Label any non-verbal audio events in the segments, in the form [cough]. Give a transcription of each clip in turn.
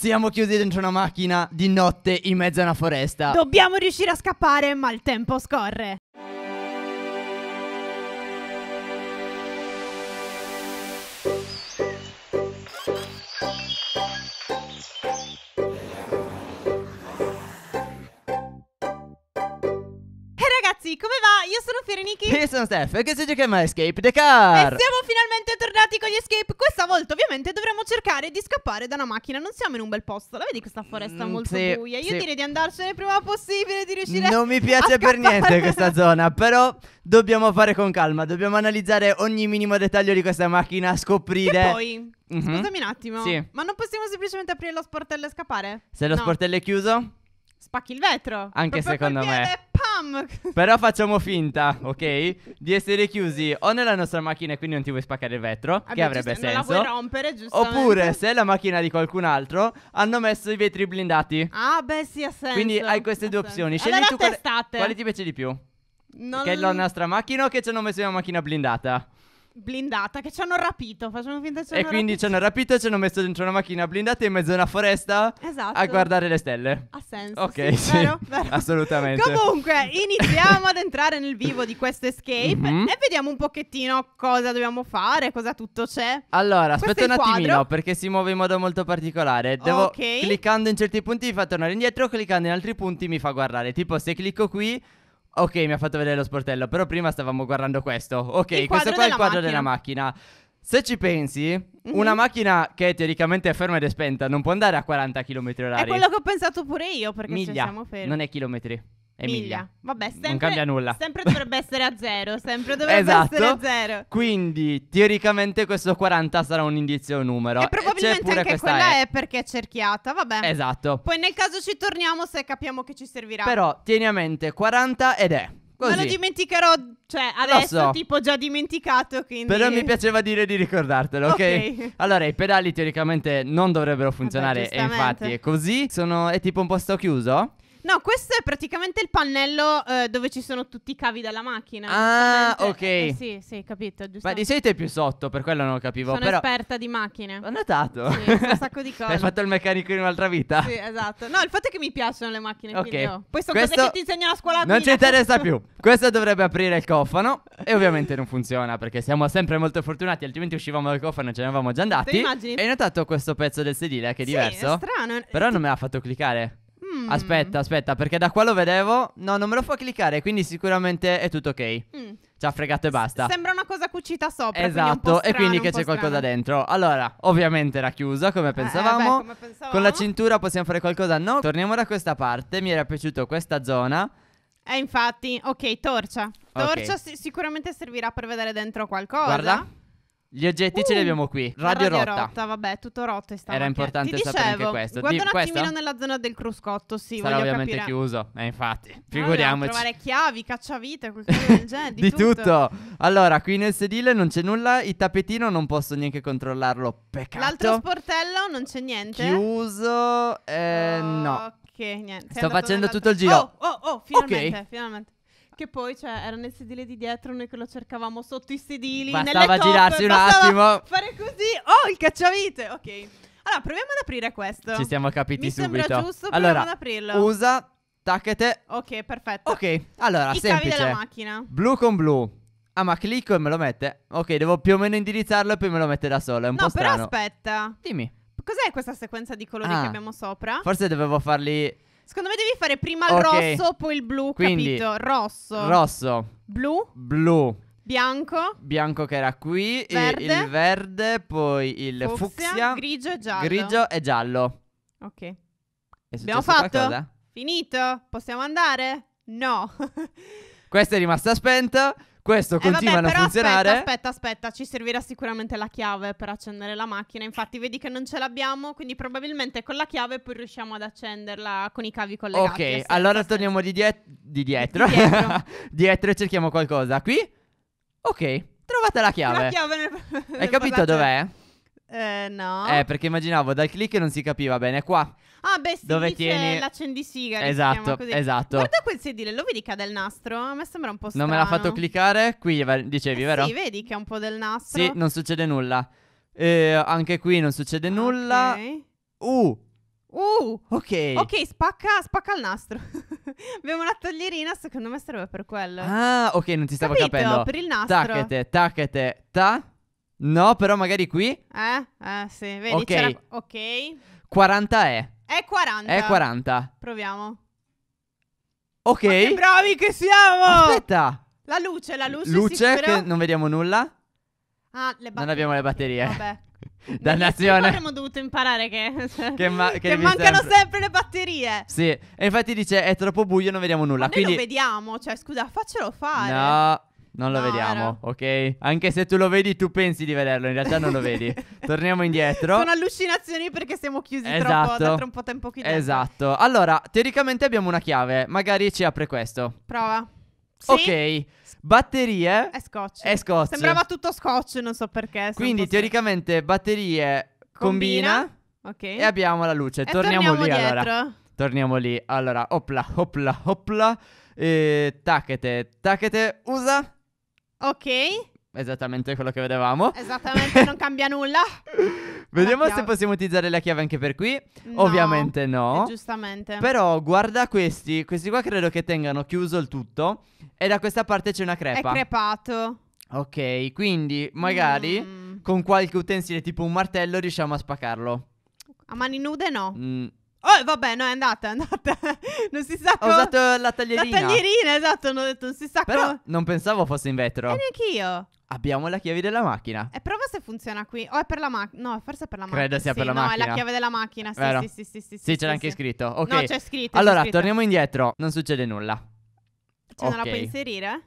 Siamo chiusi dentro una macchina di notte in mezzo a una foresta. Dobbiamo riuscire a scappare, ma il tempo scorre. E ragazzi, come va? io sono Fireniki. Io sono Steph e questo giochiamo a Escape the Car. E siamo finalmente tornati con gli Escape. Questa volta ovviamente dovremmo cercare di scappare da una macchina. Non siamo in un bel posto. La vedi questa foresta mm, molto sì, buia? Io sì. direi di andarcene prima possibile, di riuscire Non mi piace per niente questa [laughs] zona, però dobbiamo fare con calma. Dobbiamo analizzare ogni minimo dettaglio di questa macchina, scoprire... E poi... Mm -hmm. Scusami un attimo. Sì. Ma non possiamo semplicemente aprire lo sportello e scappare? Se lo no. sportello è chiuso? Spacchi il vetro. Anche secondo me. Sam. [laughs] Però facciamo finta, ok? Di essere chiusi o nella nostra macchina e quindi non ti vuoi spaccare il vetro, Vabbè, che avrebbe senso. Non la vuoi rompere, giustamente. Oppure se è la macchina di qualcun altro, hanno messo i vetri blindati. Ah, beh, sì, ha senso. Quindi hai queste ha due senso. opzioni. Scegli allora tu quale, quale ti piace di più. Non... Che è la nostra macchina o che ci hanno messo una macchina blindata? blindata che ci hanno rapito. Facciamo finta ci hanno E quindi ci hanno rapito e ci hanno messo dentro una macchina blindata in mezzo a una foresta esatto. a guardare le stelle. Ha senso. Ok, sì, sì vero? [laughs] Vero. assolutamente. Comunque, iniziamo ad entrare nel vivo di questo escape mm-hmm. e vediamo un pochettino cosa dobbiamo fare, cosa tutto c'è. Allora, aspetta un attimino perché si muove in modo molto particolare. Devo okay. cliccando in certi punti mi fa tornare indietro, cliccando in altri punti mi fa guardare. Tipo se clicco qui Ok, mi ha fatto vedere lo sportello, però prima stavamo guardando questo. Ok, questo qua è il quadro macchina. della macchina. Se ci pensi, mm-hmm. una macchina che teoricamente è ferma ed è spenta non può andare a 40 km h È quello che ho pensato pure io, perché Miglia, siamo fermi. Non è chilometri. Emilia. Vabbè, sempre, non cambia nulla. Sempre dovrebbe essere a zero. Sempre dovrebbe esatto. essere a zero. Quindi teoricamente questo 40 sarà un indizio numero. E probabilmente pure anche quella è. è perché è cerchiata. Vabbè. Esatto. Poi nel caso ci torniamo se capiamo che ci servirà. Però tieni a mente 40 ed è. Così. Me lo dimenticherò, cioè adesso so. tipo già dimenticato, quindi... Però mi piaceva dire di ricordartelo, ok? okay. allora, i pedali teoricamente non dovrebbero funzionare, Vabbè, e infatti è così. Sono... è tipo un posto chiuso? No, questo è praticamente il pannello eh, dove ci sono tutti i cavi della macchina. Ah, ok. Eh, eh, sì, sì, capito, giusto. Ma di solito è più sotto, per quello non lo capivo. Sono però... esperta di macchine. Ho notato. Sì, un [laughs] sacco di cose. Hai fatto il meccanico in un'altra vita? Sì, esatto. No, il fatto è che mi piacciono le macchine, Ok. Io... Oh, poi sono questo... cose che ti insegno a scuola. Non ci interessa più. [laughs] Questo dovrebbe aprire il cofano e ovviamente non funziona perché siamo sempre molto fortunati, altrimenti uscivamo dal cofano e ce ne avevamo già andati. Sì, immagini. hai notato questo pezzo del sedile che è diverso? sì, È strano. Eh. Però non me l'ha fatto cliccare. Mm. Aspetta, aspetta, perché da qua lo vedevo. No, non me lo fa cliccare, quindi sicuramente è tutto ok. Mm. Ci ha fregato e basta. S- sembra una cosa cucita sopra. Esatto, quindi strano, e quindi che c'è strano. qualcosa dentro. Allora, ovviamente era chiusa, come pensavamo. Eh, vabbè, come pensavamo. Con la cintura possiamo fare qualcosa? No. Torniamo da questa parte. Mi era piaciuta questa zona. Eh, infatti, ok, torcia. Torcia okay. si- sicuramente servirà per vedere dentro qualcosa. Guarda. Gli oggetti uh, ce li uh, abbiamo qui. Radio, radio rotta. rotta. Vabbè, tutto rotto è stamattina. Era importante Ti sapere dicevo, anche questo. Guarda Di, un attimino questa? nella zona del cruscotto, sì. Sarà ovviamente capire. chiuso. Eh, infatti, figuriamoci. Allora, trovare chiavi, cacciavite, qualcosa del [laughs] genere. Di, di tutto. tutto. Allora, qui nel sedile non c'è nulla. Il tappetino non posso neanche controllarlo. Peccato. L'altro sportello non c'è niente. Chiuso. Eh, oh, no. Ok, niente. Sto facendo tutto il giro. Oh, oh, oh, finalmente, okay. finalmente. Che poi, cioè, era nel sedile di dietro, noi che lo cercavamo sotto i sedili. Bastava top, girarsi un attimo. Fare così. Oh, il cacciavite. Ok. Allora, proviamo ad aprire questo. Ci siamo capiti Mi subito. Sembra giusto, allora, ad aprirlo. Usa, tacchete. Ok, perfetto. Ok, allora, I semplice. Cavi della macchina. Blu con blu. Ah, ma clicco e me lo mette. Ok, devo più o meno indirizzarlo e poi me lo mette da solo. È un no, po' strano. No, però aspetta. Dimmi. Cos'è questa sequenza di colori ah, che abbiamo sopra? Forse dovevo farli Secondo me devi fare prima il Ok. rosso, poi il blu, Quindi, capito? Rosso, Rosso, blu, blu, bianco, bianco che era qui, e Verde. il verde, poi il fucsia, fucsia, grigio e giallo. grigio e giallo. Ok. Abbiamo fatto? qualcosa? Finito? Possiamo andare? No. [laughs] Questa è rimasta spenta. Questo eh continua vabbè, a funzionare. Aspetta, aspetta, aspetta, ci servirà sicuramente la chiave per accendere la macchina. Infatti, vedi che non ce l'abbiamo, quindi probabilmente con la chiave poi riusciamo ad accenderla con i cavi collegati. Ok, allora torniamo di, diet- di dietro. Di dietro. [laughs] dietro e cerchiamo qualcosa. Qui? Ok, trovate la chiave. La chiave nel... [laughs] Hai capito dov'è? Eh, no. Eh, perché immaginavo dal click non si capiva bene. Qua. Ah, beh, si dove tieni l'accendisiga. Diciamo esatto, esatto. Guarda quel sedile, lo vedi che ha del nastro? A me sembra un po' strano. Non me l'ha fatto cliccare? Qui dicevi, eh vero? Sì, vedi che ha un po' del nastro. Sì, non succede nulla. Eh, anche qui non succede nulla. Uh, Uh, ok. Ok, spacca, spacca il nastro. [laughs] Abbiamo una toglierina, secondo me serve per quello. Ah, ok, non ti stavo Capito? capendo. per il nastro. Tacchete, tacchete, ta. No, però magari qui. Eh, eh, sì, vedi, okay. c'era... Ok. 40 è. È 40. È 40. Proviamo. Ok. Ma che bravi che siamo! Aspetta. La luce, la luce. Luce che non vediamo nulla. Ah, le batterie. Non abbiamo le batterie. Vabbè. [laughs] Dannazione. avremmo dovuto imparare che, [laughs] che, ma che, che mancano sempre. sempre. le batterie. Sì, e infatti dice è troppo buio, non vediamo nulla. Ma quindi... lo vediamo, cioè scusa, faccelo fare. No non lo no, vediamo, no. ok? Anche se tu lo vedi, tu pensi di vederlo, in realtà non lo vedi. [laughs] Torniamo indietro. Sono allucinazioni perché siamo chiusi esatto. troppo, da esatto. troppo tempo qui dentro. Esatto. Allora, teoricamente abbiamo una chiave, magari ci apre questo. Prova. Sì? Ok. Batterie. È scotch. È scotch. Sembrava tutto scotch, non so perché. Quindi teoricamente batterie combina. combina okay. E abbiamo la luce. E torniamo, torniamo lì dietro. allora. Torniamo lì. Allora, opla, opla, opla. E tacchete, tacchete, usa. Ok. Esattamente quello che vedevamo. Esattamente, non [laughs] cambia nulla. Vediamo se possiamo utilizzare la chiave anche per qui. No, Ovviamente no. Giustamente. Però guarda questi. Questi qua credo che tengano chiuso il tutto. E da questa parte c'è una crepa. È crepato. Ok, quindi magari mm. con qualche utensile tipo un martello riusciamo a spaccarlo. A mani nude no. Mm, Oh, vabbè, no, è andata, è andata. [laughs] non si sa cosa. Ho usato la taglierina. La taglierina, esatto, non ho detto, non si sa Però co... non pensavo fosse in vetro. E eh, neanche io. Abbiamo la chiave della macchina. E prova se funziona qui. O oh, è per la macchina. No, forse è per la macchina. Credo sia sì, per la no, macchina. No, è la chiave della macchina. Sì, Vero. sì, sì, sì, sì. Sì, sì c'era anche scritto. Ok. No, c'è scritto. Allora, c'è scritto. torniamo indietro. Non succede nulla. Cioè, okay. non la puoi inserire?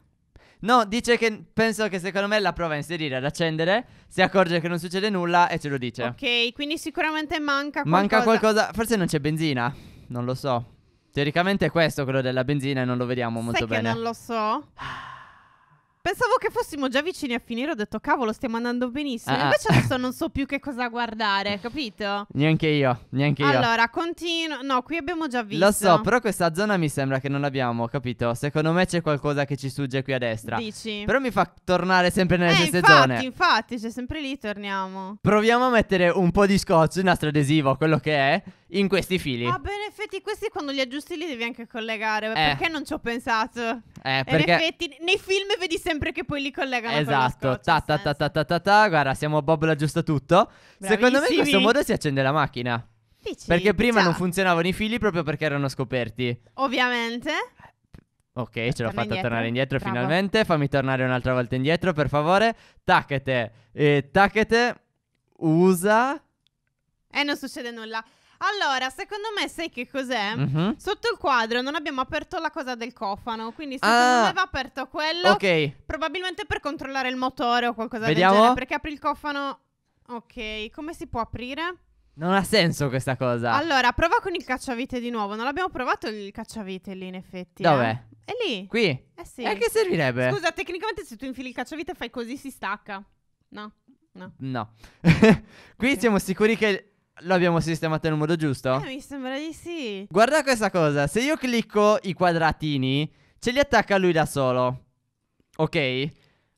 No, dice che penso che secondo me la prova a inserire, ad accendere, si accorge che non succede nulla e ce lo dice. Ok, quindi sicuramente manca qualcosa. Manca qualcosa, forse non c'è benzina, non lo so. Teoricamente è questo quello della benzina e non lo vediamo Sai molto bene. Sai che non lo so? Ah. Pensavo che fossimo già vicini a finire, ho detto cavolo, stiamo andando benissimo. Ah, ah. Invece adesso non so più che cosa guardare, capito? Neanche io, neanche io. Allora, continuo. No, qui abbiamo già visto. Lo so, però questa zona mi sembra che non l'abbiamo, capito? Secondo me c'è qualcosa che ci sugge qui a destra. Dici. Però mi fa tornare sempre nelle eh, stesse infatti, zone. Infatti, infatti, c'è sempre lì torniamo. Proviamo a mettere un po' di scotch, il nastro adesivo, quello che è in questi fili. Ah, beh, in effetti, questi quando li aggiusti li devi anche collegare. Eh. Perché non ci ho pensato? Eh, perché... In effetti, nei film vedi sempre che poi li collegano. Esatto. Ta, ta, ta, ta, ta, ta, ta. Guarda, siamo a Bob l'aggiusta tutto. Bravissimi. Secondo me in questo modo si accende la macchina. Dici? Perché prima Già. non funzionavano i fili proprio perché erano scoperti. Ovviamente. Ok, Torna ce l'ho fatta indietro. tornare indietro Bravo. finalmente. Fammi tornare un'altra volta indietro, per favore. Tacchete. Eh, tacchete. Usa. Eh, non succede nulla. Allora, secondo me, sai che cos'è? Mhm. Sotto il quadro non abbiamo aperto la cosa del cofano. Quindi, secondo Ah. me, va aperto quello. Ok, Probabilmente per controllare il motore o qualcosa Vediamo. del genere. Perché apri il cofano. Ok, come si può aprire? non ha senso questa cosa. Allora, prova con il cacciavite di nuovo. Non l'abbiamo provato il cacciavite lì, in effetti. eh. Dov'è? È lì. Qui? Eh sì. E eh, che servirebbe? Scusa, tecnicamente se tu infili il cacciavite e fai così si stacca. No, no. No. [laughs] Qui Ok. siamo sicuri che L'abbiamo sistemato nel modo giusto? Eh, mi sembra di sì. Guarda questa cosa, se io clicco i quadratini, ce li attacca lui da solo. Ok?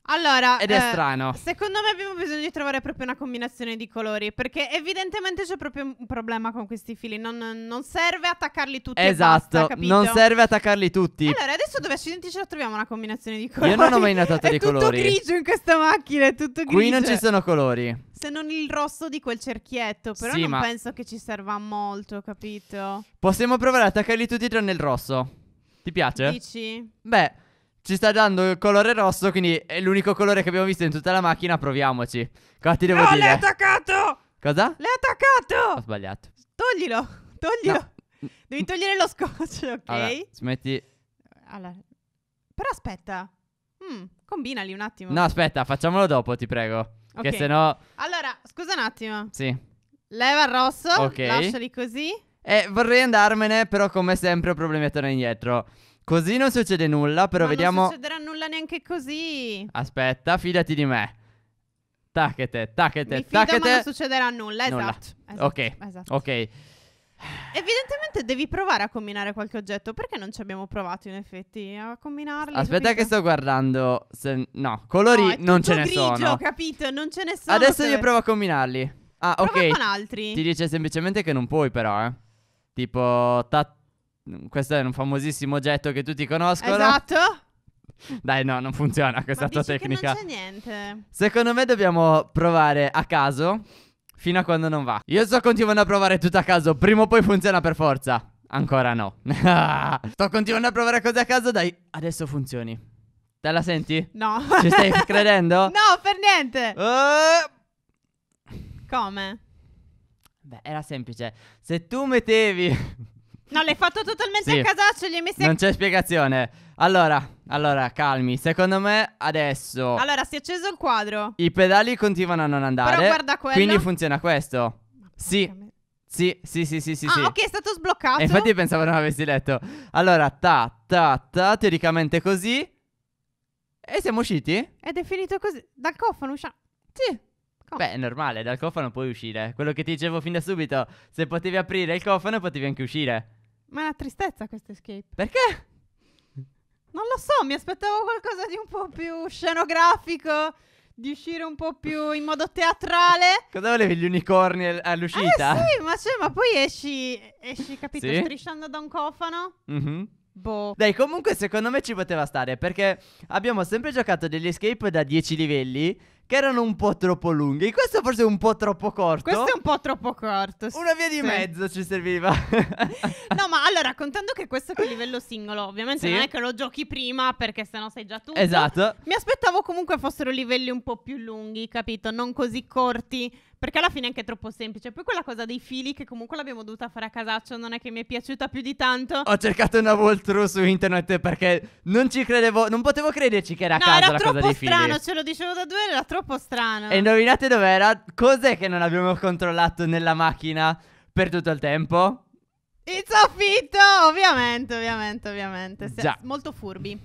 Allora, Ed è eh, strano. Secondo me abbiamo bisogno di trovare proprio una combinazione di colori. Perché evidentemente c'è proprio un problema con questi fili. Non, non serve attaccarli tutti. Esatto, basta, non serve attaccarli tutti. Allora, adesso dove accidenti ce la troviamo una combinazione di colori? Io non ho mai notato dei colori. È tutto grigio in questa macchina. È tutto grigio. Qui non ci sono colori. Se non il rosso di quel cerchietto. Però sì, non ma... penso che ci serva molto, capito? Possiamo provare ad attaccarli tutti tranne il rosso. Ti piace? Dici? Beh ci sta dando il colore rosso, quindi è l'unico colore che abbiamo visto in tutta la macchina, proviamoci. Cosa ti devo no, dire? l'hai attaccato! Cosa? L'hai attaccato! Ho sbagliato. Toglilo, toglilo. No. Devi togliere lo scotch, ok? Allora, smetti. Allora. Però aspetta. Mm, combinali un attimo. No, aspetta, facciamolo dopo, ti prego. Okay. Che se no... Allora, scusa un attimo. Sì. Leva il rosso, okay. lasciali così. E eh, vorrei andarmene, però come sempre ho problemi a tornare indietro. Così non succede nulla, però Ma vediamo. Non succederà nulla neanche così. Aspetta, fidati di me. Tacchete, tacchete, tacchete. non succederà nulla, esatto. Nulla. esatto ok, esatto. ok. Evidentemente devi provare a combinare qualche oggetto. Perché non ci abbiamo provato in effetti a combinarli? Aspetta capito? che sto guardando. Se... No, colori no, non ce ne grigio, sono. capito, non ce ne sono. Adesso se... io cioè. provo a combinarli. Ah, Prova ok. con altri. Ti dice semplicemente che non puoi però, eh. Tipo ta- Mm, questo è un famosissimo oggetto che tutti conoscono. Esatto. Dai, no, non funziona questa Ma tua tecnica. non c'è niente. Secondo me dobbiamo provare a caso fino a quando non va. Io sto continuando a provare tutto a caso, prima o poi funziona per forza. Ancora no. [laughs] sto continuando a provare cose a caso, dai, adesso funzioni. Te la senti? No. Ci stai [laughs] credendo? no, per niente. Uh... Come? Beh, era semplice. Se tu mettevi No, l'hai fatto totalmente sì. a casaccio, gli hai messo... Non c'è spiegazione. Allora, allora, calmi. Secondo me adesso... Allora, si è acceso il quadro. I pedali continuano a non andare. Però guarda quello. Quindi funziona questo. Sì. Sì, sì, sì, sì, sì. Ah, sì. ok, è stato sbloccato. E infatti pensavo non avessi letto. Allora, ta, ta, ta, teoricamente così. E siamo usciti? Ed è finito così. Dal cofano usciamo. Sì. Com- Beh, è normale, dal cofano puoi uscire. Quello che ti dicevo fin da subito, se potevi aprire il cofano potevi anche uscire. Ma è una tristezza questo escape. Perché? Non lo so, mi aspettavo qualcosa di un po' più scenografico, di uscire un po' più in modo teatrale. Cosa volevi gli unicorni all'uscita? Eh sì, ma, cioè, ma poi esci, esci capito, Sì? strisciando da un cofano. Mhm. Boh. Dai, comunque secondo me ci poteva stare perché abbiamo sempre giocato degli escape da 10 livelli che erano un po' troppo lunghi. Questo forse è un po' troppo corto. Questo è un po' troppo corto. Una via di sì. mezzo ci serviva. [laughs] no, ma [laughs] allora, contando che questo è a livello singolo, ovviamente sì. non è che lo giochi prima perché sennò sei già tu. Esatto. Mi aspettavo comunque fossero livelli un po' più lunghi, capito? Non così corti. Perché alla fine è anche troppo semplice. Poi quella cosa dei fili che comunque l'abbiamo dovuta fare a casaccio non è che mi è piaciuta più di tanto. Ho cercato una Voltru su internet perché non ci credevo, non potevo crederci che era a no, casa era la cosa dei fili. No, era troppo strano, ce lo dicevo da due, era troppo troppo strano. E indovinate dov'era? Cos'è che non abbiamo controllato nella macchina per tutto il tempo? Il soffitto, ovviamente, ovviamente, ovviamente. Già. Molto furbi.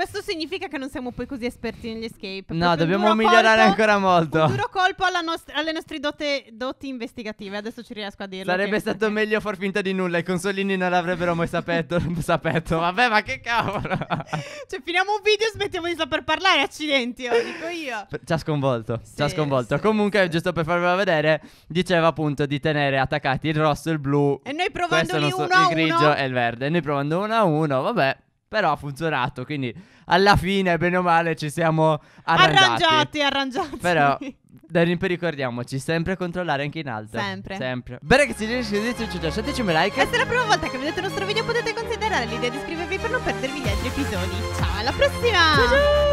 Questo significa che non siamo poi così esperti negli escape. No, dobbiamo migliorare colpo, ancora molto. Un duro colpo nost- alle nostre dote, doti investigative. Adesso ci riesco a dirlo. Sarebbe che, stato okay. meglio far finta di nulla. I consolini non l'avrebbero mai sapeto. [laughs] sapeto. Vabbè, ma che cavolo. [laughs] cioè, finiamo un video e smettiamo di saper parlare. Accidenti, lo dico io. [laughs] Ci ha sconvolto. Sì, ci ha sconvolto. Sì, Comunque, sì. giusto per farvelo vedere, diceva appunto di tenere attaccati il rosso e il blu. E noi provandoli so, uno a uno. Il grigio e il verde. E noi provando uno a uno. Vabbè. Però ha funzionato, quindi alla fine, bene o male, ci siamo arrangiati. Arrangiati, arrangiati. Però, [laughs] da ricordiamoci, sempre controllare anche in alto. Sempre. Sempre. Bene che si riesce a dirci, lasciateci un like. se è la prima volta che vedete il nostro video potete considerare l'idea di iscrivervi per non perdervi gli altri episodi. Ciao, alla prossima! ciao! ciao.